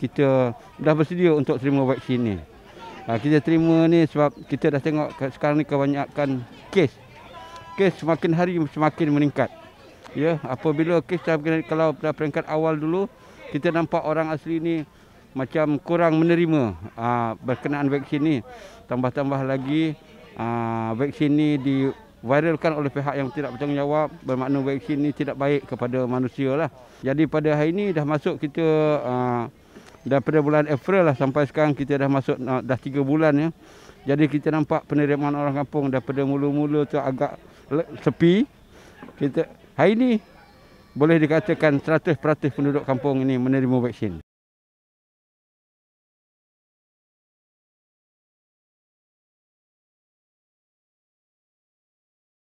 kita dah bersedia untuk terima vaksin ni. Ha, kita terima ni sebab kita dah tengok sekarang ni kebanyakan kes. Kes semakin hari semakin meningkat. Ya, apabila kes kalau pada peringkat awal dulu kita nampak orang asli ni macam kurang menerima ha, berkenaan vaksin ni. Tambah-tambah lagi ha, vaksin ni di viralkan oleh pihak yang tidak bertanggungjawab bermakna vaksin ini tidak baik kepada manusia lah. Jadi pada hari ini dah masuk kita uh, daripada bulan April lah sampai sekarang kita dah masuk dah tiga bulan ya. Jadi kita nampak penerimaan orang kampung daripada mula-mula tu agak sepi. Kita hari ini boleh dikatakan 100% penduduk kampung ini menerima vaksin.